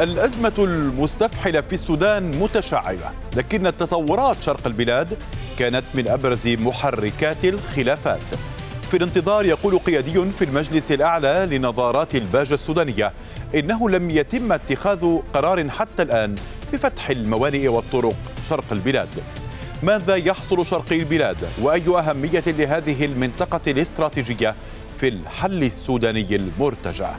الأزمة المستفحلة في السودان متشعبة لكن التطورات شرق البلاد كانت من أبرز محركات الخلافات في الانتظار يقول قيادي في المجلس الأعلى لنظارات الباجة السودانية إنه لم يتم اتخاذ قرار حتى الآن بفتح الموانئ والطرق شرق البلاد ماذا يحصل شرقي البلاد وأي أهمية لهذه المنطقة الاستراتيجية في الحل السوداني المرتجع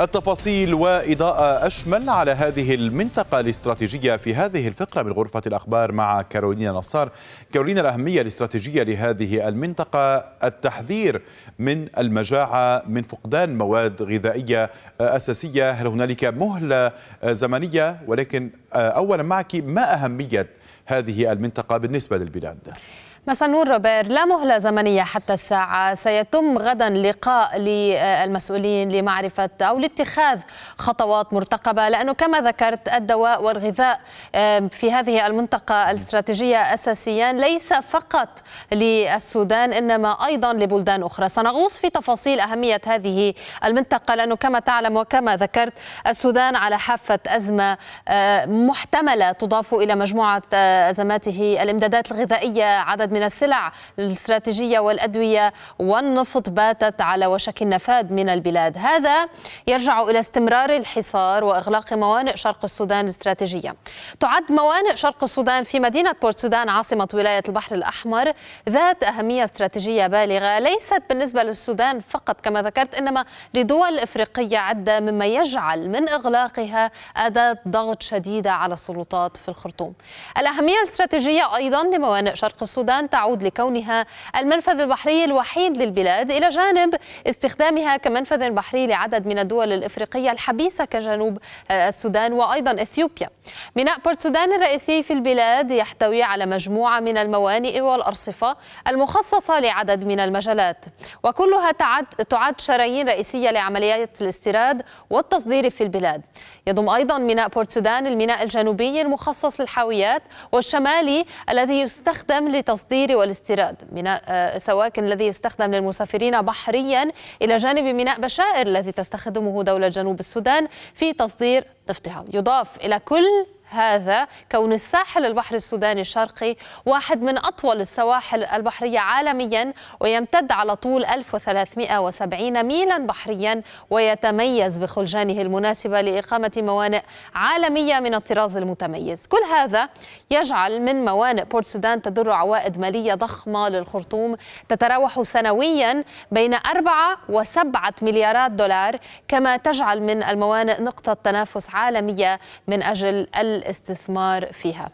التفاصيل وإضاءة أشمل على هذه المنطقة الاستراتيجية في هذه الفقرة من غرفة الأخبار مع كارولينا نصار كارولينا الأهمية الاستراتيجية لهذه المنطقة التحذير من المجاعة من فقدان مواد غذائية أساسية هل هنالك مهلة زمنية ولكن آه، أولا معك ما أهمية هذه المنطقة بالنسبة للبلاد؟ مساء النور روبير لا مهلة زمنية حتى الساعة سيتم غدا لقاء للمسؤولين لمعرفة أو لاتخاذ خطوات مرتقبة لأنه كما ذكرت الدواء والغذاء في هذه المنطقة الاستراتيجية أساسيان ليس فقط للسودان إنما أيضا لبلدان أخرى سنغوص في تفاصيل أهمية هذه المنطقة لأنه كما تعلم وكما ذكرت السودان على حافة أزمة محتملة تضاف إلى مجموعة أزماته الإمدادات الغذائية عدد من السلع الاستراتيجية والأدوية والنفط باتت على وشك النفاد من البلاد هذا يرجع إلى استمرار الحصار وإغلاق موانئ شرق السودان الاستراتيجية تعد موانئ شرق السودان في مدينة بورت سودان عاصمة ولاية البحر الأحمر ذات أهمية استراتيجية بالغة ليست بالنسبة للسودان فقط كما ذكرت إنما لدول إفريقية عدة مما يجعل من إغلاقها أداة ضغط شديدة على السلطات في الخرطوم الأهمية الاستراتيجية أيضا لموانئ شرق السودان أن تعود لكونها المنفذ البحري الوحيد للبلاد إلى جانب استخدامها كمنفذ بحري لعدد من الدول الإفريقية الحبيسة كجنوب آه، السودان وأيضا إثيوبيا ميناء بورت سودان الرئيسي في البلاد يحتوي على مجموعة من الموانئ والأرصفة المخصصة لعدد من المجالات وكلها تعد, تعد شرايين رئيسية لعمليات الاستيراد والتصدير في البلاد يضم أيضا ميناء بورت سودان الميناء الجنوبي المخصص للحاويات والشمالي الذي يستخدم لتصدير التصدير والاستيراد ميناء آه، سواكن الذي يستخدم للمسافرين بحريا إلى جانب ميناء بشائر الذي تستخدمه دولة جنوب السودان في تصدير نفطها يضاف إلى كل هذا كون الساحل البحري السوداني الشرقي واحد من أطول السواحل البحرية عالميا ويمتد على طول 1370 ميلا بحريا ويتميز بخلجانه المناسبة لإقامة موانئ عالمية من الطراز المتميز كل هذا يجعل من موانئ بورت سودان تدر عوائد مالية ضخمة للخرطوم تتراوح سنويا بين 4 و7 مليارات دولار كما تجعل من الموانئ نقطة تنافس عالمية من أجل والاستثمار فيها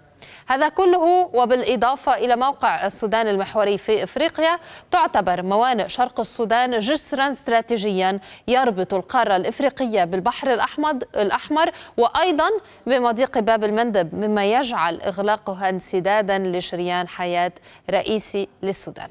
هذا كله وبالإضافة إلى موقع السودان المحوري في إفريقيا تعتبر موانئ شرق السودان جسرا استراتيجيا يربط القارة الإفريقية بالبحر الأحمر, الأحمر وأيضا بمضيق باب المندب مما يجعل إغلاقها انسدادا لشريان حياة رئيسي للسودان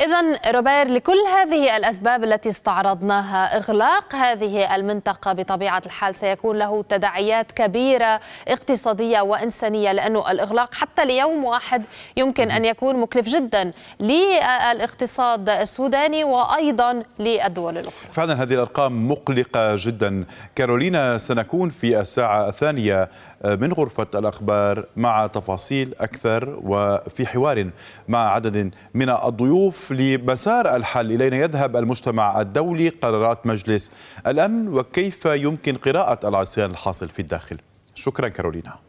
إذا روبير لكل هذه الأسباب التي استعرضناها إغلاق هذه المنطقة بطبيعة الحال سيكون له تداعيات كبيرة اقتصادية وإنسانية لأنه الإغلاق حتى ليوم واحد يمكن أن يكون مكلف جدا للاقتصاد السوداني وأيضا للدول الأخرى فعلا هذه الأرقام مقلقة جدا كارولينا سنكون في الساعة الثانية من غرفة الأخبار مع تفاصيل أكثر وفي حوار مع عدد من الضيوف لمسار الحل إلينا يذهب المجتمع الدولي قرارات مجلس الأمن وكيف يمكن قراءة العصيان الحاصل في الداخل شكرا كارولينا